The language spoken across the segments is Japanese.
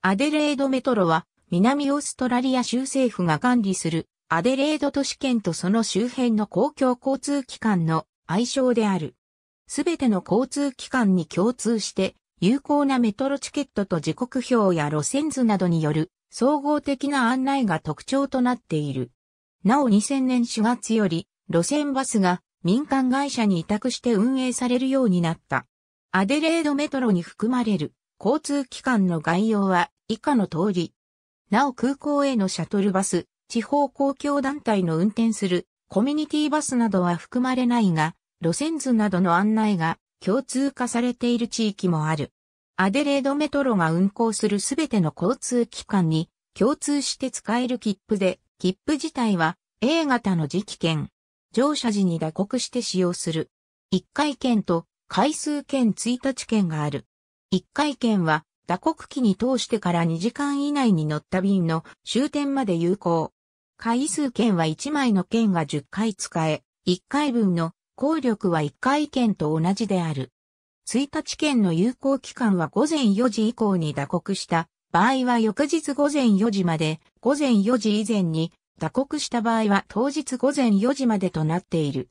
アデレードメトロは、南オーストラリア州政府が管理する、アデレード都市圏とその周辺の公共交通機関の愛称である。すべての交通機関に共通して、有効なメトロチケットと時刻表や路線図などによる総合的な案内が特徴となっている。なお2000年4月より、路線バスが民間会社に委託して運営されるようになった。アデレードメトロに含まれる交通機関の概要は以下の通り。なお空港へのシャトルバス、地方公共団体の運転するコミュニティバスなどは含まれないが、路線図などの案内が共通化されている地域もある。アデレードメトロが運行するすべての交通機関に共通して使える切符で、切符自体は A 型の磁気券。乗車時に打刻して使用する。1回券と回数券1日券がある。一回券は、打刻機に通してから2時間以内に乗った便の終点まで有効。回数券は1枚の券が10回使え、1回分の効力は1回券と同じである。1日券の有効期間は午前4時以降に打刻した場合は翌日午前4時まで、午前4時以前に打刻した場合は当日午前4時までとなっている。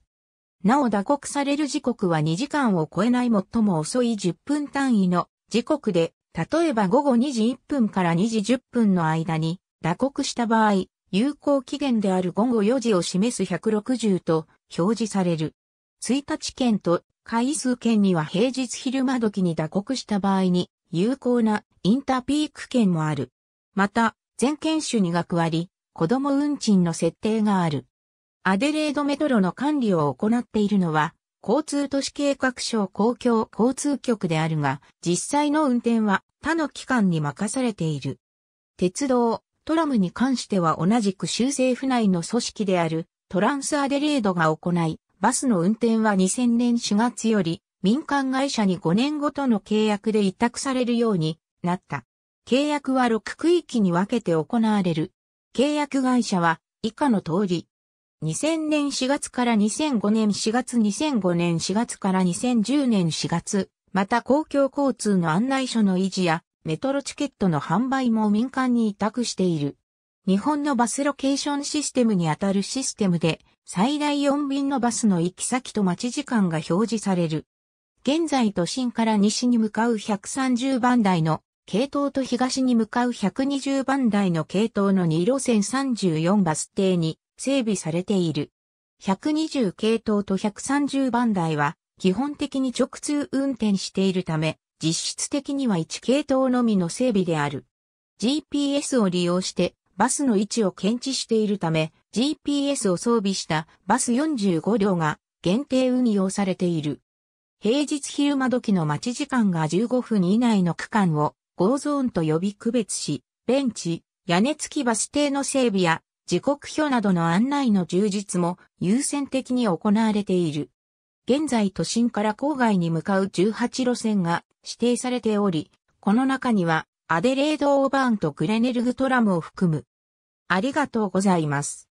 なお打刻される時刻は2時間を超えない最も遅い10分単位の時刻で、例えば午後2時1分から2時10分の間に打刻した場合、有効期限である午後4時を示す160と表示される。1日券と回数券には平日昼間時に打刻した場合に有効なインターピーク券もある。また、全券種に学割、子供運賃の設定がある。アデレードメトロの管理を行っているのは、交通都市計画省公共交通局であるが、実際の運転は他の機関に任されている。鉄道、トラムに関しては同じく州政府内の組織であるトランスアデレードが行い、バスの運転は2000年4月より民間会社に5年ごとの契約で委託されるようになった。契約は6区域に分けて行われる。契約会社は以下の通り、2000年4月から2005年4月2005年4月から2010年4月、また公共交通の案内所の維持やメトロチケットの販売も民間に委託している。日本のバスロケーションシステムにあたるシステムで最大4便のバスの行き先と待ち時間が表示される。現在都心から西に向かう130番台の系統と東に向かう120番台の系統の2路線34バス停に整備されている。120系統と130番台は基本的に直通運転しているため、実質的には1系統のみの整備である。GPS を利用してバスの位置を検知しているため、GPS を装備したバス45両が限定運用されている。平日昼間時の待ち時間が15分以内の区間をゴーゾーンと呼び区別し、ベンチ、屋根付きバス停の整備や時刻表などの案内の充実も優先的に行われている。現在都心から郊外に向かう18路線が指定されており、この中にはアデレード・オーバーンとグレネルグトラムを含む。ありがとうございます。